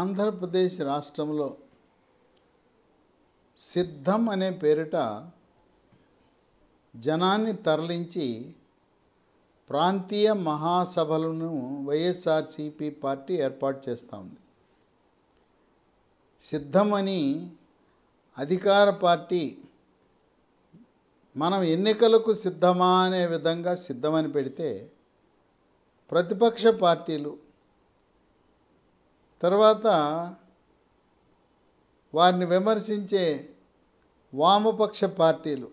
ఆంధ్రప్రదేశ్ రాష్ట్రంలో సిద్ధం అనే పేరిట జనాన్ని తరలించి ప్రాంతీయ మహాసభలను వైఎస్ఆర్సిపి పార్టీ ఏర్పాటు చేస్తూ ఉంది సిద్ధమని అధికార పార్టీ మనం ఎన్నికలకు సిద్ధమా అనే విధంగా సిద్ధమని పెడితే ప్రతిపక్ష పార్టీలు తర్వాత వారిని విమర్శించే వామపక్ష పార్టీలు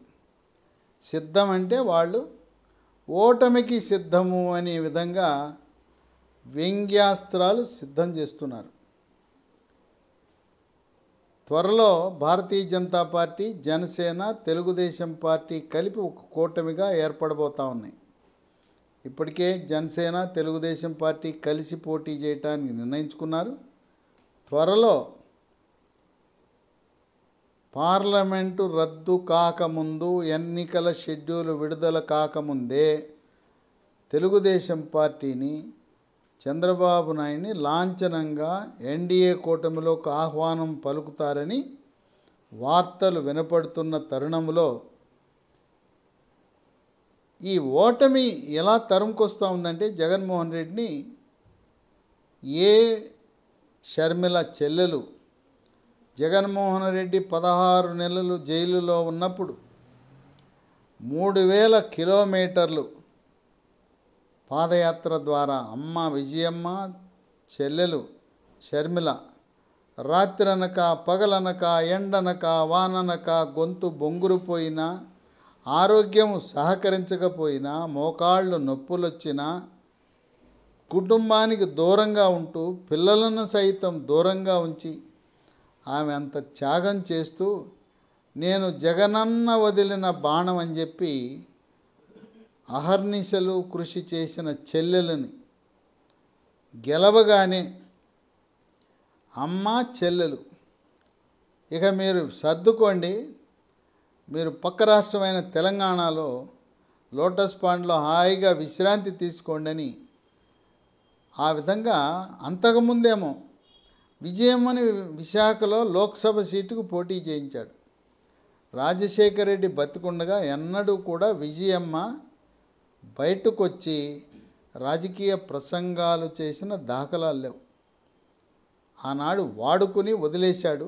సిద్ధం అంటే వాళ్ళు ఓటమికి సిద్ధము అనే విధంగా వ్యంగ్యాస్త్రాలు సిద్ధం చేస్తున్నారు త్వరలో భారతీయ జనతా పార్టీ జనసేన తెలుగుదేశం పార్టీ కలిపి ఒక కూటమిగా ఏర్పడబోతా ఉన్నాయి ఇప్పటికే జనసేన తెలుగుదేశం పార్టీ కలిసి పోటీ చేయటానికి నిర్ణయించుకున్నారు త్వరలో పార్లమెంటు రద్దు కాకముందు ఎన్నికల షెడ్యూల్ విడుదల కాకముందే తెలుగుదేశం పార్టీని చంద్రబాబు నాయుడిని లాంఛనంగా ఎన్డీఏ కూటమిలోకి ఆహ్వానం పలుకుతారని వార్తలు వినపడుతున్న తరుణంలో ఈ ఓటమి ఎలా తరుముకొస్తూ ఉందంటే జగన్మోహన్ రెడ్డిని ఏ షర్మిల చెల్లెలు జగన్మోహన్ రెడ్డి పదహారు నెలలు జైలులో ఉన్నప్పుడు మూడు వేల కిలోమీటర్లు పాదయాత్ర ద్వారా అమ్మ విజయమ్మ చెల్లెలు షర్మిల రాత్రనక పగలనక ఎండనక వాననక గొంతు బొంగురు పోయినా ఆరోగ్యం సహకరించకపోయినా మోకాళ్ళు నొప్పులొచ్చినా కుటుంబానికి దూరంగా ఉంటూ పిల్లలను సైతం దూరంగా ఉంచి ఆమె అంత త్యాగం చేస్తూ నేను జగనన్న వదిలిన బాణం అని చెప్పి అహర్నిశలు కృషి చేసిన చెల్లెలని గెలవగానే అమ్మ చెల్లెలు ఇక మీరు సర్దుకోండి మీరు పక్క రాష్ట్రమైన తెలంగాణలో లోటస్ పాండ్లో హాయిగా విశ్రాంతి తీసుకోండి అని ఆ విధంగా అంతకుముందేమో విజయమ్మని విశాఖలో లోక్సభ సీటుకు పోటీ చేయించాడు రాజశేఖర రెడ్డి బతికుండగా ఎన్నడూ కూడా విజయమ్మ బయటకు వచ్చి రాజకీయ ప్రసంగాలు చేసిన దాఖలాలు లేవు ఆనాడు వాడుకుని వదిలేశాడు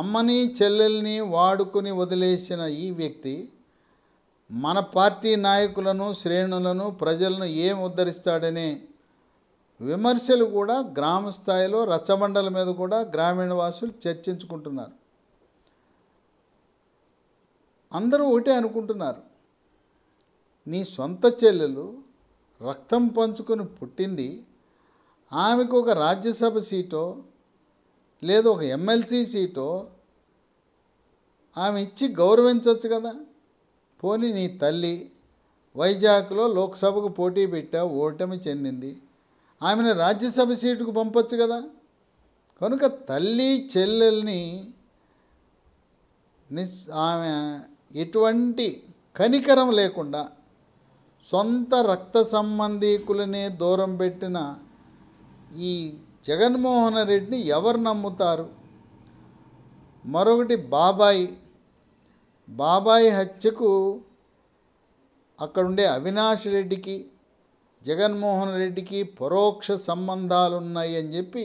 అమ్మని చెల్లెల్ని వాడుకుని వదిలేసిన ఈ వ్యక్తి మన పార్టీ నాయకులను శ్రేణులను ప్రజలను ఏం ఉద్ధరిస్తాడనే విమర్శలు కూడా గ్రామ స్థాయిలో రచ్చబండల మీద కూడా గ్రామీణ వాసులు చర్చించుకుంటున్నారు అందరూ ఒకటే అనుకుంటున్నారు నీ సొంత చెల్లెలు రక్తం పంచుకొని పుట్టింది ఆమెకు ఒక రాజ్యసభ సీటో లేదు ఒక ఎమ్మెల్సీ సీటు ఆమె ఇచ్చి గౌరవించవచ్చు కదా పోనీ నీ తల్లి వైజాగ్లో లోక్సభకు పోటీ పెట్టా ఓటమి చెందింది ఆమెను రాజ్యసభ సీటుకు పంపచ్చు కదా కనుక తల్లి చెల్లెల్ని నిస్ ఆమె ఎటువంటి కనికరం లేకుండా సొంత రక్త సంబంధీకులనే దూరం పెట్టిన ఈ జగన్మోహన్ రెడ్డిని ఎవరు నమ్ముతారు మరొకటి బాబాయి బాబాయి హత్యకు అక్కడుండే అవినాష్ రెడ్డికి జగన్మోహన్ రెడ్డికి పరోక్ష సంబంధాలు ఉన్నాయి అని చెప్పి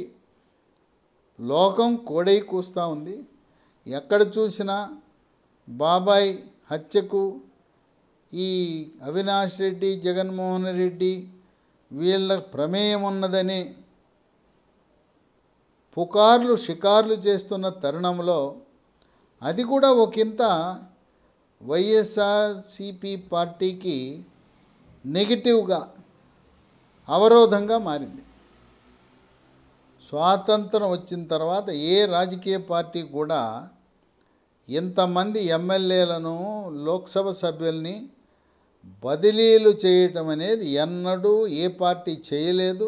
లోకం కోడై కూస్తూ ఉంది ఎక్కడ చూసినా బాబాయ్ హత్యకు ఈ అవినాష్ రెడ్డి జగన్మోహన్ రెడ్డి వీళ్ళ ప్రమేయం ఉన్నదని పుకార్లు షికార్లు చేస్తున్న తరుణంలో అది కూడా ఒకంత వైఎస్ఆర్సిపి పార్టీకి నెగిటివ్గా అవరోధంగా మారింది స్వాతంత్రం వచ్చిన తర్వాత ఏ రాజకీయ పార్టీ కూడా ఇంతమంది ఎమ్మెల్యేలను లోక్సభ సభ్యుల్ని బదిలీలు చేయటం అనేది ఎన్నడూ ఏ పార్టీ చేయలేదు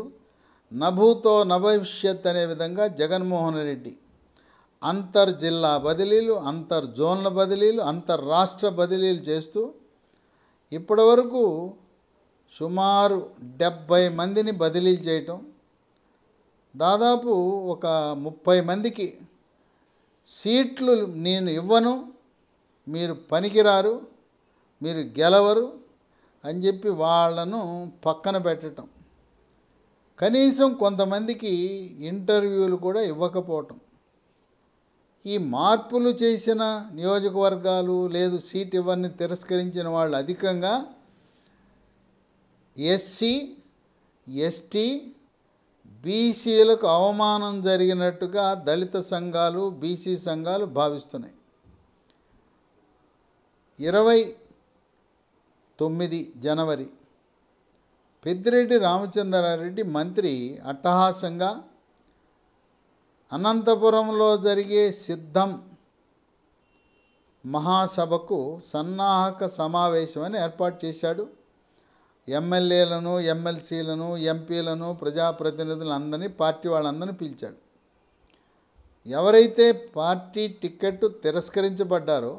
నభూతో నభవిష్యత్ అనే విధంగా జగన్మోహన్ రెడ్డి అంతర్ జిల్లా బదిలీలు అంతర్ జోన్ల బదిలీలు అంతర్ రాష్ట్ర బదిలీలు చేస్తూ ఇప్పటివరకు సుమారు డెబ్భై మందిని బదిలీలు చేయటం దాదాపు ఒక ముప్పై మందికి సీట్లు నేను ఇవ్వను మీరు పనికిరారు మీరు గెలవరు అని చెప్పి వాళ్ళను పక్కన పెట్టడం కనీసం కొంతమందికి ఇంటర్వ్యూలు కూడా ఇవ్వకపోవటం ఈ మార్పులు చేసిన నియోజకవర్గాలు లేదు సీట్ ఇవ్వని తిరస్కరించిన వాళ్ళు అధికంగా ఎస్సీ ఎస్టీ బీసీలకు అవమానం జరిగినట్టుగా దళిత సంఘాలు బీసీ సంఘాలు భావిస్తున్నాయి ఇరవై తొమ్మిది జనవరి పెద్దిరెడ్డి రామచంద్రారెడ్డి మంత్రి అట్టహాసంగా అనంతపురంలో జరిగే సిద్ధం మహాసభకు సన్నాహక సమావేశమని ఏర్పాటు చేశాడు ఎమ్మెల్యేలను ఎమ్మెల్సీలను ఎంపీలను ప్రజాప్రతినిధులను అందరినీ పార్టీ వాళ్ళందరినీ పిలిచాడు ఎవరైతే పార్టీ టికెట్ తిరస్కరించబడ్డారో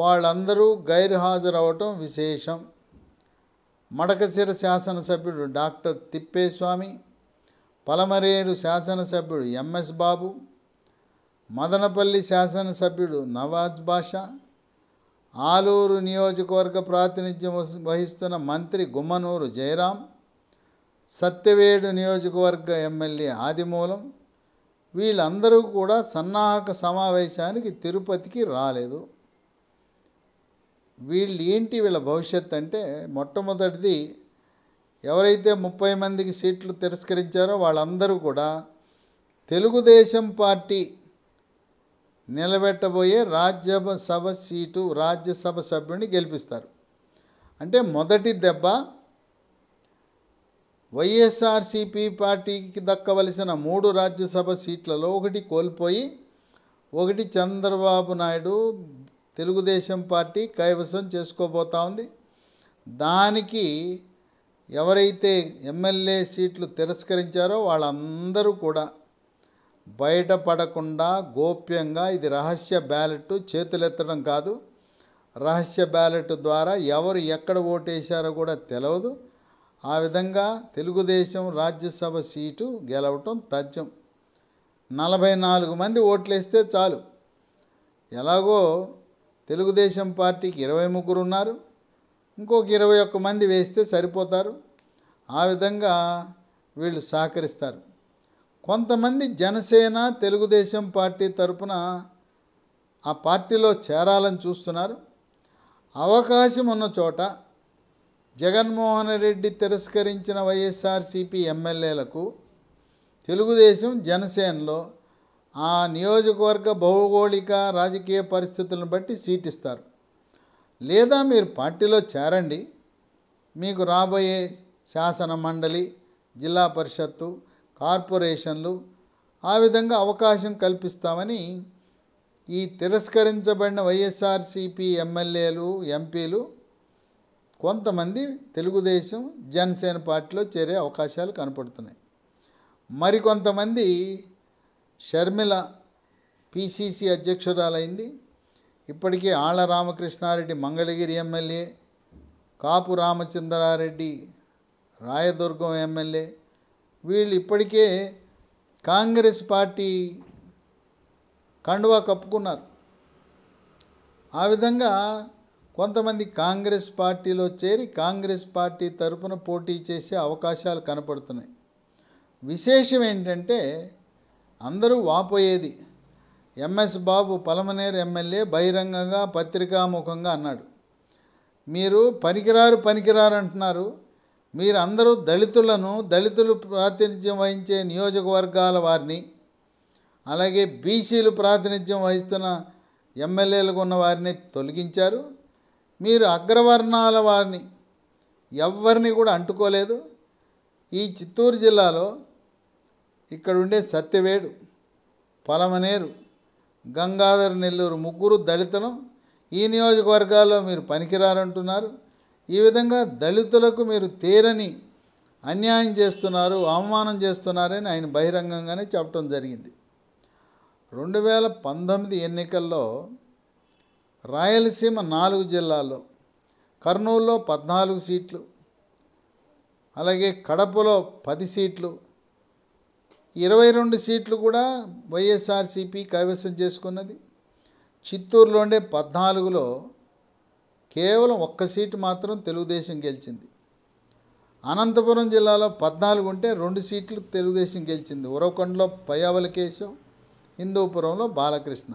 వాళ్ళందరూ గైర్హాజరవటం విశేషం మడకశిర శాసనసభ్యుడు డాక్టర్ తిప్పేస్వామి పలమరేరు శాసనసభ్యుడు ఎంఎస్ బాబు మదనపల్లి శాసనసభ్యుడు నవాజ్ బాషా ఆలూరు నియోజకవర్గ ప్రాతినిధ్యం వహిస్తున్న మంత్రి గుమ్మనూరు జయరాం సత్యవేడు నియోజకవర్గ ఎమ్మెల్యే ఆదిమూలం వీళ్ళందరూ కూడా సన్నాహక సమావేశానికి తిరుపతికి రాలేదు వీళ్ళు ఏంటి వీళ్ళ భవిష్యత్ అంటే మొట్టమొదటిది ఎవరైతే ముప్పై మందికి సీట్లు తిరస్కరించారో వాళ్ళందరూ కూడా తెలుగుదేశం పార్టీ నిలబెట్టబోయే రాజ్యసభ సీటు రాజ్యసభ సభ్యుని గెలిపిస్తారు అంటే మొదటి దెబ్బ వైఎస్ఆర్సిపి పార్టీకి దక్కవలసిన మూడు రాజ్యసభ సీట్లలో ఒకటి కోల్పోయి ఒకటి చంద్రబాబు నాయుడు తెలుగుదేశం పార్టీ కైవసం చేసుకోబోతా ఉంది దానికి ఎవరైతే ఎమ్మెల్యే సీట్లు తిరస్కరించారో వాళ్ళందరూ కూడా బయటపడకుండా గోప్యంగా ఇది రహస్య బ్యాలెట్ చేతులెత్తడం కాదు రహస్య బ్యాలెట్ ద్వారా ఎవరు ఎక్కడ ఓటేశారో కూడా తెలియదు ఆ విధంగా తెలుగుదేశం రాజ్యసభ సీటు గెలవటం తథ్యం నలభై నాలుగు మంది ఓట్లేస్తే చాలు ఎలాగో తెలుగుదేశం పార్టీకి ఇరవై ముగ్గురు ఉన్నారు ఇంకొక ఇరవై ఒక్క మంది వేస్తే సరిపోతారు ఆ విధంగా వీళ్ళు సహకరిస్తారు కొంతమంది జనసేన తెలుగుదేశం పార్టీ తరపున ఆ పార్టీలో చేరాలని చూస్తున్నారు అవకాశం ఉన్న చోట జగన్మోహన్ రెడ్డి తిరస్కరించిన వైఎస్ఆర్సీపీ ఎమ్మెల్యేలకు తెలుగుదేశం జనసేనలో ఆ నియోజకవర్గ భౌగోళిక రాజకీయ పరిస్థితులను బట్టి సీట్ ఇస్తారు లేదా మీరు పార్టీలో చేరండి మీకు రాబోయే శాసన మండలి జిల్లా పరిషత్తు కార్పొరేషన్లు ఆ విధంగా అవకాశం కల్పిస్తామని ఈ తిరస్కరించబడిన వైఎస్ఆర్సిపి ఎమ్మెల్యేలు ఎంపీలు కొంతమంది తెలుగుదేశం జనసేన పార్టీలో చేరే అవకాశాలు కనపడుతున్నాయి మరికొంతమంది షర్మిల పిసిసి అధ్యక్షురాలైంది ఇప్పటికే ఆళ్ల రామకృష్ణారెడ్డి మంగళగిరి ఎమ్మెల్యే కాపు రామచంద్రారెడ్డి రాయదుర్గం ఎమ్మెల్యే వీళ్ళు ఇప్పటికే కాంగ్రెస్ పార్టీ కండువా కప్పుకున్నారు ఆ విధంగా కొంతమంది కాంగ్రెస్ పార్టీలో చేరి కాంగ్రెస్ పార్టీ తరపున పోటీ చేసే అవకాశాలు కనపడుతున్నాయి విశేషం ఏంటంటే అందరూ వాపోయేది ఎంఎస్ బాబు పలమనేరు ఎమ్మెల్యే బహిరంగంగా పత్రికాముఖంగా అన్నాడు మీరు పనికిరారు పనికిరారు అంటున్నారు మీరు అందరూ దళితులను దళితులు ప్రాతినిధ్యం వహించే నియోజకవర్గాల వారిని అలాగే బీసీలు ప్రాతినిధ్యం వహిస్తున్న ఎమ్మెల్యేలకు ఉన్న వారిని తొలగించారు మీరు అగ్రవర్ణాల వారిని ఎవరిని కూడా అంటుకోలేదు ఈ చిత్తూరు జిల్లాలో ఇక్కడుండే సత్యవేడు పలమనేరు గంగాధర నెల్లూరు ముగ్గురు దళితులు ఈ నియోజకవర్గాల్లో మీరు పనికిరారంటున్నారు ఈ విధంగా దళితులకు మీరు తీరని అన్యాయం చేస్తున్నారు అవమానం చేస్తున్నారని ఆయన బహిరంగంగానే చెప్పడం జరిగింది రెండు వేల పంతొమ్మిది ఎన్నికల్లో రాయలసీమ నాలుగు జిల్లాల్లో కర్నూలులో పద్నాలుగు సీట్లు అలాగే కడపలో పది సీట్లు ఇరవై రెండు సీట్లు కూడా వైఎస్ఆర్సీపీ కైవసం చేసుకున్నది చిత్తూరులోనే పద్నాలుగులో కేవలం ఒక్క సీటు మాత్రం తెలుగుదేశం గెలిచింది అనంతపురం జిల్లాలో పద్నాలుగు ఉంటే రెండు సీట్లు తెలుగుదేశం గెలిచింది ఉరవకొండలో పయావలకేశం హిందూపురంలో బాలకృష్ణ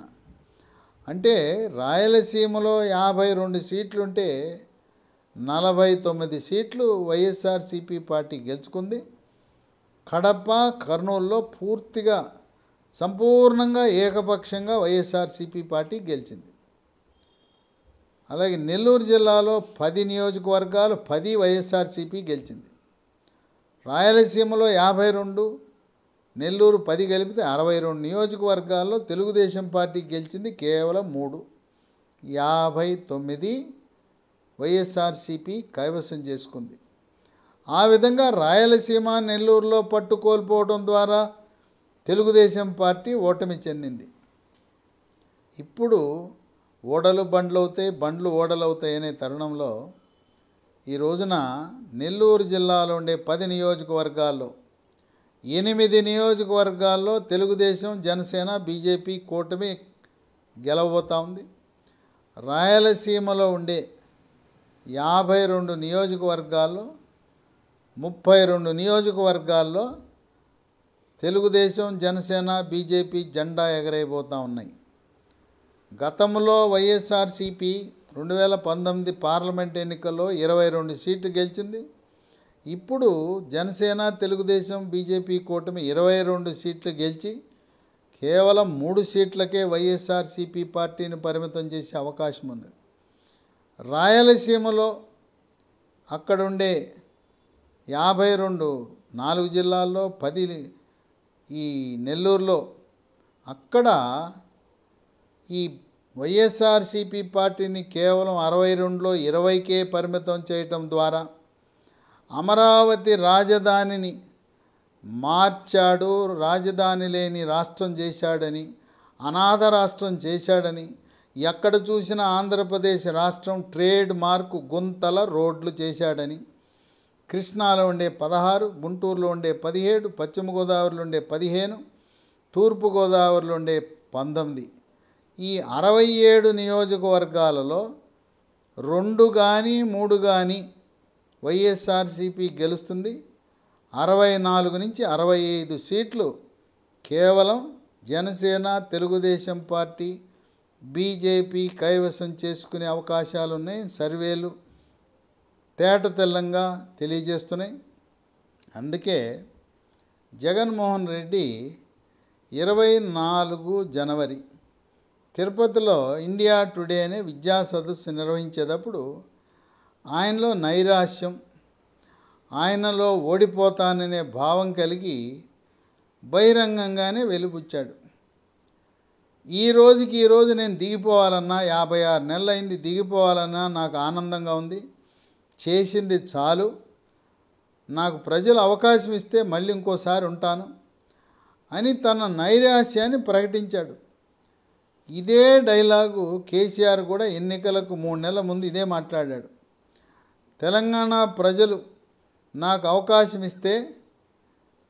అంటే రాయలసీమలో యాభై రెండు సీట్లుంటే నలభై తొమ్మిది సీట్లు వైఎస్ఆర్సీపీ పార్టీ గెలుచుకుంది కడప కర్నూలులో పూర్తిగా సంపూర్ణంగా ఏకపక్షంగా వైఎస్ఆర్సీపీ పార్టీ గెలిచింది అలాగే నెల్లూరు జిల్లాలో పది నియోజకవర్గాలు పది వైఎస్ఆర్సీపీ గెలిచింది రాయలసీమలో యాభై రెండు నెల్లూరు పది కలిపితే అరవై రెండు నియోజకవర్గాల్లో తెలుగుదేశం పార్టీ గెలిచింది కేవలం మూడు యాభై తొమ్మిది వైఎస్ఆర్సీపీ కైవసం చేసుకుంది ఆ విధంగా రాయలసీమ నెల్లూరులో పట్టు కోల్పోవడం ద్వారా తెలుగుదేశం పార్టీ ఓటమి చెందింది ఇప్పుడు ఓడలు బండ్లు అవుతాయి బండ్లు ఓడలు అవుతాయి అనే తరుణంలో ఈ రోజున నెల్లూరు జిల్లాలో ఉండే పది నియోజకవర్గాల్లో ఎనిమిది నియోజకవర్గాల్లో తెలుగుదేశం జనసేన బీజేపీ కూటమి గెలవబోతూ ఉంది రాయలసీమలో ఉండే యాభై రెండు నియోజకవర్గాల్లో ముప్పై రెండు నియోజకవర్గాల్లో తెలుగుదేశం జనసేన బీజేపీ జెండా ఎగరైపోతూ ఉన్నాయి గతంలో వైఎస్ఆర్సిపి రెండు వేల పంతొమ్మిది పార్లమెంట్ ఎన్నికల్లో ఇరవై రెండు సీట్లు గెలిచింది ఇప్పుడు జనసేన తెలుగుదేశం బీజేపీ కూటమి ఇరవై రెండు సీట్లు గెలిచి కేవలం మూడు సీట్లకే వైఎస్ఆర్సీపీ పార్టీని పరిమితం చేసే అవకాశం ఉంది రాయలసీమలో అక్కడుండే యాభై రెండు నాలుగు జిల్లాల్లో పది ఈ నెల్లూరులో అక్కడ ఈ వైఎస్ఆర్సీపీ పార్టీని కేవలం అరవై రెండులో ఇరవైకే పరిమితం చేయటం ద్వారా అమరావతి రాజధానిని మార్చాడు రాజధాని లేని రాష్ట్రం చేశాడని అనాథ రాష్ట్రం చేశాడని ఎక్కడ చూసినా ఆంధ్రప్రదేశ్ రాష్ట్రం ట్రేడ్ మార్కు గుంతల రోడ్లు చేశాడని కృష్ణాలో ఉండే పదహారు గుంటూరులో ఉండే పదిహేడు పశ్చిమ గోదావరిలో ఉండే పదిహేను తూర్పు గోదావరిలో ఉండే పంతొమ్మిది ఈ అరవై ఏడు నియోజకవర్గాలలో రెండు కానీ మూడు కానీ వైఎస్ఆర్సీపీ గెలుస్తుంది అరవై నాలుగు నుంచి అరవై ఐదు సీట్లు కేవలం జనసేన తెలుగుదేశం పార్టీ బీజేపీ కైవసం చేసుకునే అవకాశాలున్నాయి సర్వేలు తేట తెల్లంగా తెలియజేస్తున్నాయి అందుకే జగన్మోహన్ రెడ్డి ఇరవై నాలుగు జనవరి తిరుపతిలో ఇండియా టుడే అనే విద్యా సదస్సు నిర్వహించేటప్పుడు ఆయనలో నైరాశ్యం ఆయనలో ఓడిపోతాననే భావం కలిగి బహిరంగంగానే వెలుపుచ్చాడు ఈ రోజుకి ఈరోజు నేను దిగిపోవాలన్నా యాభై ఆరు నెలలైంది దిగిపోవాలన్నా నాకు ఆనందంగా ఉంది చేసింది చాలు నాకు ప్రజలు అవకాశం ఇస్తే మళ్ళీ ఇంకోసారి ఉంటాను అని తన నైరాశ్యాన్ని ప్రకటించాడు ఇదే డైలాగు కేసీఆర్ కూడా ఎన్నికలకు మూడు నెలల ముందు ఇదే మాట్లాడాడు తెలంగాణ ప్రజలు నాకు అవకాశం ఇస్తే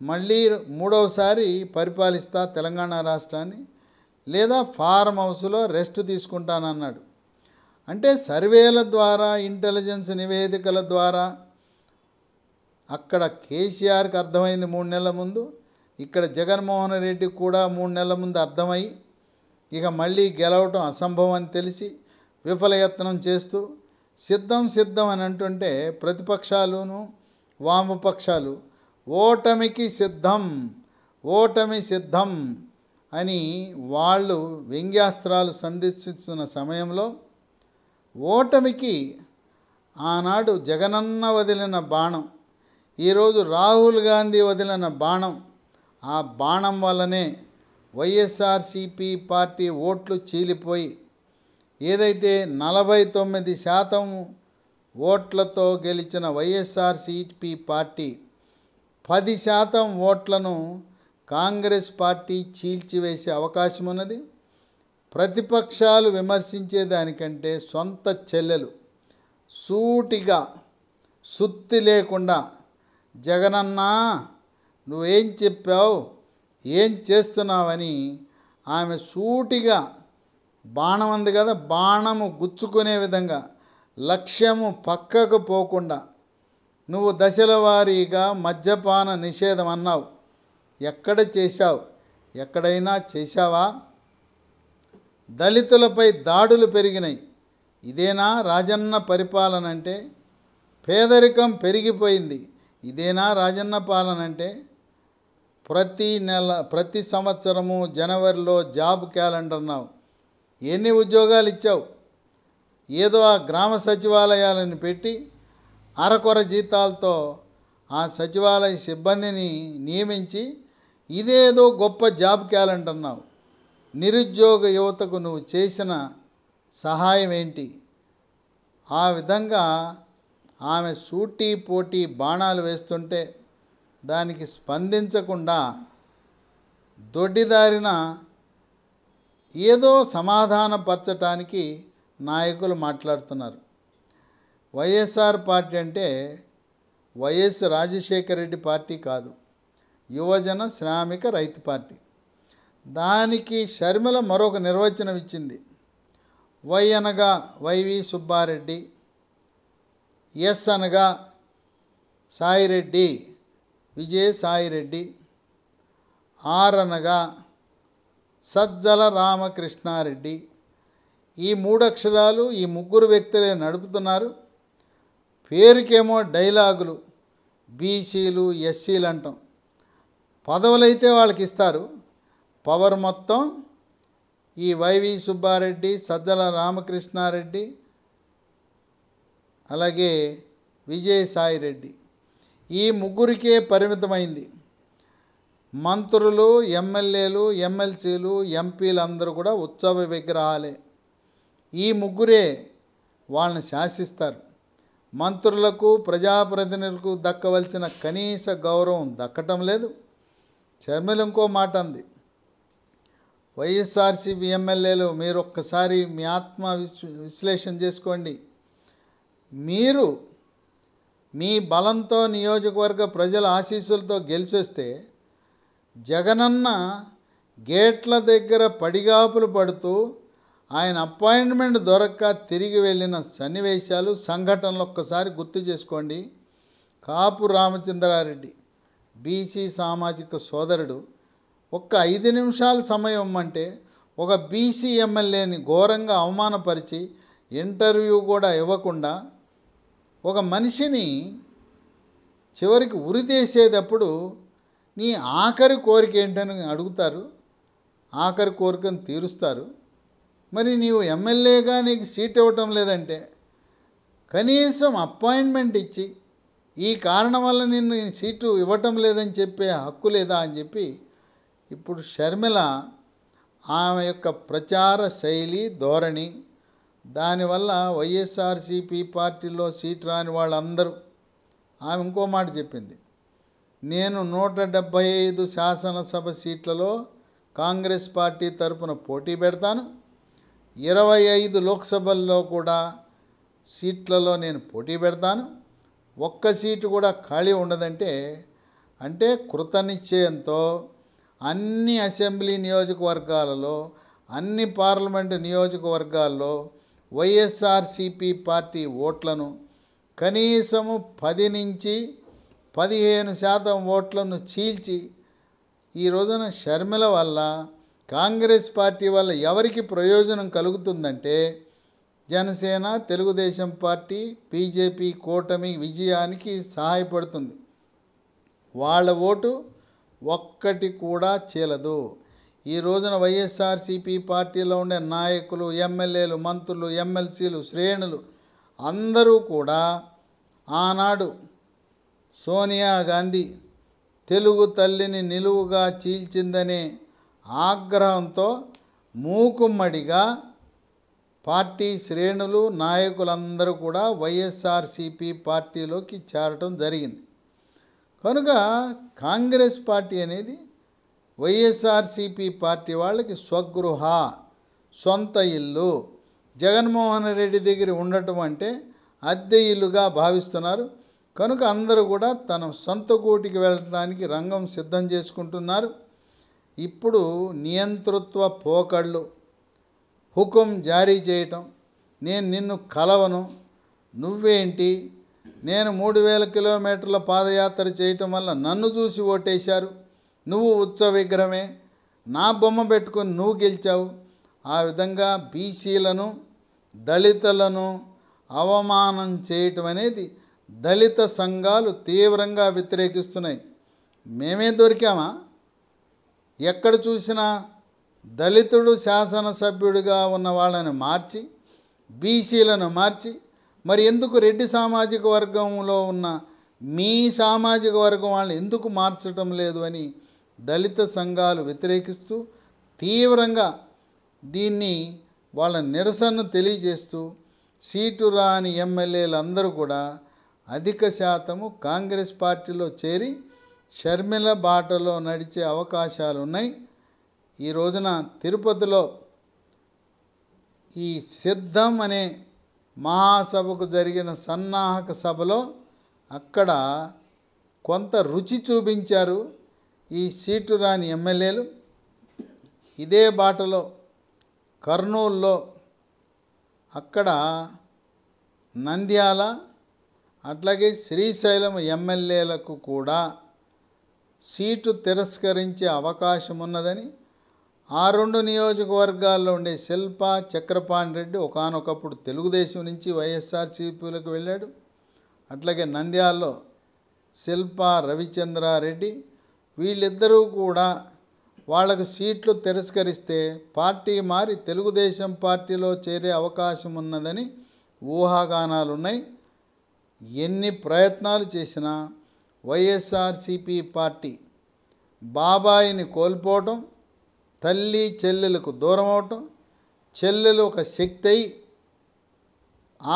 మళ్ళీ మూడవసారి పరిపాలిస్తా తెలంగాణ రాష్ట్రాన్ని లేదా ఫారం హౌస్లో రెస్ట్ తీసుకుంటానన్నాడు అంటే సర్వేల ద్వారా ఇంటెలిజెన్స్ నివేదికల ద్వారా అక్కడ కేసీఆర్కి అర్థమైంది మూడు నెలల ముందు ఇక్కడ జగన్మోహన్ రెడ్డికి కూడా మూడు నెలల ముందు అర్థమై ఇక మళ్ళీ గెలవటం అసంభవం అని తెలిసి విఫలయత్నం చేస్తూ సిద్ధం సిద్ధం అని అంటుంటే ప్రతిపక్షాలును వామపక్షాలు ఓటమికి సిద్ధం ఓటమి సిద్ధం అని వాళ్ళు వ్యంగ్యాస్త్రాలు సంధిస్తున్న సమయంలో ఓటమికి ఆనాడు జగనన్న వదిలిన బాణం ఈరోజు రాహుల్ గాంధీ వదిలిన బాణం ఆ బాణం వల్లనే వైఎస్ఆర్సిపి పార్టీ ఓట్లు చీలిపోయి ఏదైతే నలభై తొమ్మిది శాతం ఓట్లతో గెలిచిన వైఎస్ఆర్సిపి పార్టీ పది శాతం ఓట్లను కాంగ్రెస్ పార్టీ చీల్చివేసే అవకాశం ఉన్నది ప్రతిపక్షాలు విమర్శించేదానికంటే సొంత చెల్లెలు సూటిగా సుత్తి లేకుండా జగనన్నా నువ్వేం చెప్పావు ఏం చేస్తున్నావని ఆమె సూటిగా బాణం ఉంది కదా బాణము గుచ్చుకునే విధంగా లక్ష్యము పక్కకు పోకుండా నువ్వు దశల వారీగా మద్యపాన నిషేధం అన్నావు ఎక్కడ చేశావు ఎక్కడైనా చేశావా దళితులపై దాడులు పెరిగినాయి ఇదేనా రాజన్న పరిపాలన అంటే పేదరికం పెరిగిపోయింది ఇదేనా రాజన్న పాలన అంటే ప్రతి నెల ప్రతి సంవత్సరము జనవరిలో జాబ్ క్యాలెండర్ అన్నావు ఎన్ని ఉద్యోగాలు ఇచ్చావు ఏదో ఆ గ్రామ సచివాలయాలను పెట్టి అరకొర జీతాలతో ఆ సచివాలయ సిబ్బందిని నియమించి ఇదేదో గొప్ప జాబ్ క్యాలెండర్ నావు నిరుద్యోగ యువతకు నువ్వు చేసిన సహాయం ఏంటి ఆ విధంగా ఆమె సూటీ పోటీ బాణాలు వేస్తుంటే దానికి స్పందించకుండా దొడ్డిదారిన ఏదో సమాధానపరచటానికి నాయకులు మాట్లాడుతున్నారు వైఎస్ఆర్ పార్టీ అంటే వైఎస్ రాజశేఖర రెడ్డి పార్టీ కాదు యువజన శ్రామిక రైతు పార్టీ దానికి షర్మిల మరొక నిర్వచనం ఇచ్చింది వై అనగా వైవి సుబ్బారెడ్డి ఎస్ అనగా సాయిరెడ్డి విజయ సాయిరెడ్డి ఆర్ అనగా సజ్జల రామకృష్ణారెడ్డి ఈ మూడక్షరాలు ఈ ముగ్గురు వ్యక్తులే నడుపుతున్నారు పేరుకేమో డైలాగులు బీసీలు ఎస్సీలు అంటాం పదవులైతే వాళ్ళకి ఇస్తారు పవర్ మొత్తం ఈ వైవి సుబ్బారెడ్డి సజ్జల రామకృష్ణారెడ్డి అలాగే విజయసాయిరెడ్డి ఈ ముగ్గురికే పరిమితమైంది మంత్రులు ఎమ్మెల్యేలు ఎమ్మెల్సీలు ఎంపీలు అందరూ కూడా ఉత్సవ విగ్రహాలే ఈ ముగ్గురే వాళ్ళని శాసిస్తారు మంత్రులకు ప్రజాప్రతినిధులకు దక్కవలసిన కనీస గౌరవం దక్కటం లేదు షర్మిల ఇంకో మాట అంది వైఎస్ఆర్సీపీ ఎమ్మెల్యేలు మీరు ఒక్కసారి మీ ఆత్మ విశ్లేషణ చేసుకోండి మీరు మీ బలంతో నియోజకవర్గ ప్రజల ఆశీస్సులతో గెలిచొస్తే జగనన్న గేట్ల దగ్గర పడిగాపులు పడుతూ ఆయన అపాయింట్మెంట్ దొరక్క తిరిగి వెళ్ళిన సన్నివేశాలు సంఘటనలు ఒక్కసారి గుర్తు చేసుకోండి కాపు రామచంద్రారెడ్డి బీసీ సామాజిక సోదరుడు ఒక్క ఐదు నిమిషాల సమయం అంటే ఒక బీసీ ఎమ్మెల్యేని ఘోరంగా అవమానపరిచి ఇంటర్వ్యూ కూడా ఇవ్వకుండా ఒక మనిషిని చివరికి ఉరితీసేటప్పుడు నీ ఆఖరి కోరిక ఏంటని అడుగుతారు ఆఖరి కోరికను తీరుస్తారు మరి నీవు ఎమ్మెల్యేగా నీకు సీట్ ఇవ్వటం లేదంటే కనీసం అపాయింట్మెంట్ ఇచ్చి ఈ కారణం వల్ల నిన్ను సీటు ఇవ్వటం లేదని చెప్పే హక్కు లేదా అని చెప్పి ఇప్పుడు షర్మిల ఆమె యొక్క ప్రచార శైలి ధోరణి దానివల్ల వైఎస్ఆర్సీపీ పార్టీలో సీట్ రాని వాళ్ళందరూ ఆమె ఇంకో మాట చెప్పింది నేను నూట డెబ్భై ఐదు శాసనసభ సీట్లలో కాంగ్రెస్ పార్టీ తరపున పోటీ పెడతాను ఇరవై ఐదు లోక్సభల్లో కూడా సీట్లలో నేను పోటీ పెడతాను ఒక్క సీటు కూడా ఖాళీ ఉండదంటే అంటే కృతనిశ్చయంతో అన్ని అసెంబ్లీ నియోజకవర్గాలలో అన్ని పార్లమెంటు నియోజకవర్గాల్లో వైఎస్ఆర్సిపి పార్టీ ఓట్లను కనీసము పది నుంచి పదిహేను శాతం ఓట్లను చీల్చి ఈ రోజున షర్మిల వల్ల కాంగ్రెస్ పార్టీ వల్ల ఎవరికి ప్రయోజనం కలుగుతుందంటే జనసేన తెలుగుదేశం పార్టీ బీజేపీ కూటమి విజయానికి సహాయపడుతుంది వాళ్ళ ఓటు ఒక్కటి కూడా చీలదు ఈ రోజున వైఎస్ఆర్సీపీ పార్టీలో ఉండే నాయకులు ఎమ్మెల్యేలు మంత్రులు ఎమ్మెల్సీలు శ్రేణులు అందరూ కూడా ఆనాడు సోనియా గాంధీ తెలుగు తల్లిని నిలువుగా చీల్చిందనే ఆగ్రహంతో మూకుమ్మడిగా పార్టీ శ్రేణులు నాయకులందరూ కూడా వైఎస్ఆర్సీపీ పార్టీలోకి చేరటం జరిగింది కనుక కాంగ్రెస్ పార్టీ అనేది వైఎస్ఆర్సిపి పార్టీ వాళ్ళకి స్వగృహ సొంత ఇల్లు జగన్మోహన్ రెడ్డి దగ్గర ఉండటం అంటే అద్దె ఇల్లుగా భావిస్తున్నారు కనుక అందరూ కూడా తన సొంత కోటికి వెళ్ళడానికి రంగం సిద్ధం చేసుకుంటున్నారు ఇప్పుడు నియంతృత్వ పోకళ్ళు హుకుం జారీ చేయటం నేను నిన్ను కలవను నువ్వేంటి నేను మూడు వేల కిలోమీటర్ల పాదయాత్ర చేయటం వల్ల నన్ను చూసి ఓటేశారు నువ్వు ఉత్సవ విగ్రహమే నా బొమ్మ పెట్టుకొని నువ్వు గెలిచావు ఆ విధంగా బీసీలను దళితులను అవమానం చేయటం అనేది దళిత సంఘాలు తీవ్రంగా వ్యతిరేకిస్తున్నాయి మేమే దొరికామా ఎక్కడ చూసినా దళితుడు శాసనసభ్యుడిగా ఉన్న వాళ్ళని మార్చి బీసీలను మార్చి మరి ఎందుకు రెడ్డి సామాజిక వర్గంలో ఉన్న మీ సామాజిక వర్గం వాళ్ళని ఎందుకు మార్చటం లేదు అని దళిత సంఘాలు వ్యతిరేకిస్తూ తీవ్రంగా దీన్ని వాళ్ళ నిరసనను తెలియజేస్తూ సీటు రాని ఎమ్మెల్యేలు అందరూ కూడా అధిక శాతము కాంగ్రెస్ పార్టీలో చేరి షర్మిల బాటలో నడిచే అవకాశాలు ఉన్నాయి ఈ రోజున తిరుపతిలో ఈ సిద్ధం అనే మహాసభకు జరిగిన సన్నాహక సభలో అక్కడ కొంత రుచి చూపించారు ఈ సీటు రాని ఎమ్మెల్యేలు ఇదే బాటలో కర్నూల్లో అక్కడ నంద్యాల అట్లాగే శ్రీశైలం ఎమ్మెల్యేలకు కూడా సీటు తిరస్కరించే అవకాశం ఉన్నదని ఆ రెండు నియోజకవర్గాల్లో ఉండే శిల్ప చక్రపాణి రెడ్డి ఒకనొకప్పుడు తెలుగుదేశం నుంచి వైఎస్ఆర్సీపీలకు వెళ్ళాడు అట్లాగే నంద్యాల్లో శిల్ప రవిచంద్రారెడ్డి వీళ్ళిద్దరూ కూడా వాళ్ళకు సీట్లు తిరస్కరిస్తే పార్టీ మారి తెలుగుదేశం పార్టీలో చేరే అవకాశం ఉన్నదని ఊహాగానాలున్నాయి ఎన్ని ప్రయత్నాలు చేసినా వైఎస్ఆర్సీపీ పార్టీ బాబాయిని కోల్పోవటం తల్లి చెల్లెలకు దూరం అవటం చెల్లెలు ఒక శక్తి అయి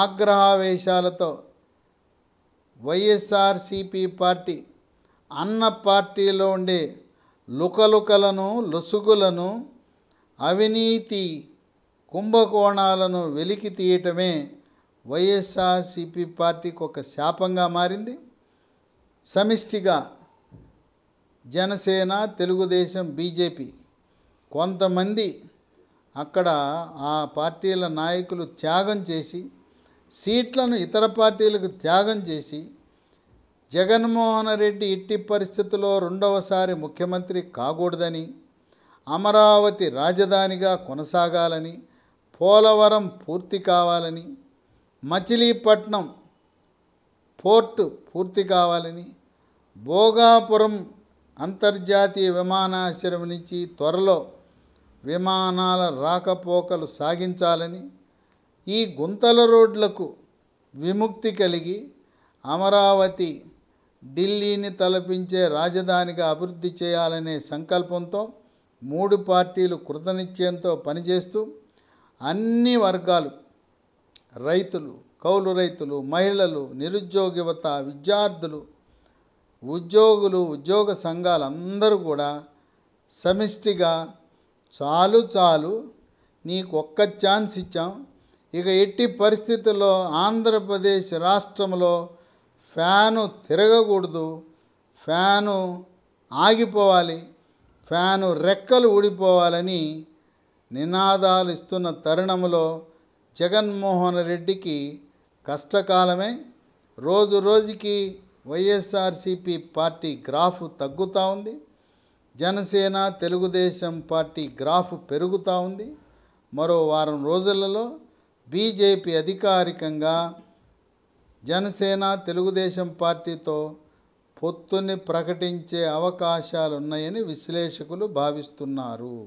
ఆగ్రహావేశాలతో వైఎస్ఆర్సిపి పార్టీ అన్న పార్టీలో ఉండే లుకలుకలను లొసుగులను అవినీతి కుంభకోణాలను వెలికి తీయటమే వైఎస్ఆర్సిపి పార్టీకి ఒక శాపంగా మారింది సమిష్టిగా జనసేన తెలుగుదేశం బీజేపీ కొంతమంది అక్కడ ఆ పార్టీల నాయకులు త్యాగం చేసి సీట్లను ఇతర పార్టీలకు త్యాగం చేసి జగన్మోహన్ రెడ్డి ఇట్టి పరిస్థితుల్లో రెండవసారి ముఖ్యమంత్రి కాకూడదని అమరావతి రాజధానిగా కొనసాగాలని పోలవరం పూర్తి కావాలని మచిలీపట్నం పోర్టు పూర్తి కావాలని భోగాపురం అంతర్జాతీయ విమానాశ్రయం నుంచి త్వరలో విమానాల రాకపోకలు సాగించాలని ఈ గుంతల రోడ్లకు విముక్తి కలిగి అమరావతి ఢిల్లీని తలపించే రాజధానిగా అభివృద్ధి చేయాలనే సంకల్పంతో మూడు పార్టీలు కృతనిశ్చయంతో పనిచేస్తూ అన్ని వర్గాలు రైతులు కౌలు రైతులు మహిళలు నిరుద్యోగ యువత విద్యార్థులు ఉద్యోగులు ఉద్యోగ సంఘాలందరూ కూడా సమిష్టిగా చాలు చాలు నీకు ఒక్క ఛాన్స్ ఇచ్చాం ఇక ఎట్టి పరిస్థితుల్లో ఆంధ్రప్రదేశ్ రాష్ట్రంలో ఫ్యాను తిరగకూడదు ఫ్యాను ఆగిపోవాలి ఫ్యాను రెక్కలు ఊడిపోవాలని నినాదాలు ఇస్తున్న తరుణంలో జగన్మోహన్ రెడ్డికి కష్టకాలమే రోజు రోజుకి వైఎస్ఆర్సీపీ పార్టీ గ్రాఫ్ తగ్గుతూ ఉంది జనసేన తెలుగుదేశం పార్టీ గ్రాఫ్ పెరుగుతూ ఉంది మరో వారం రోజులలో బీజేపీ అధికారికంగా జనసేన తెలుగుదేశం పార్టీతో పొత్తుని ప్రకటించే అవకాశాలున్నాయని విశ్లేషకులు భావిస్తున్నారు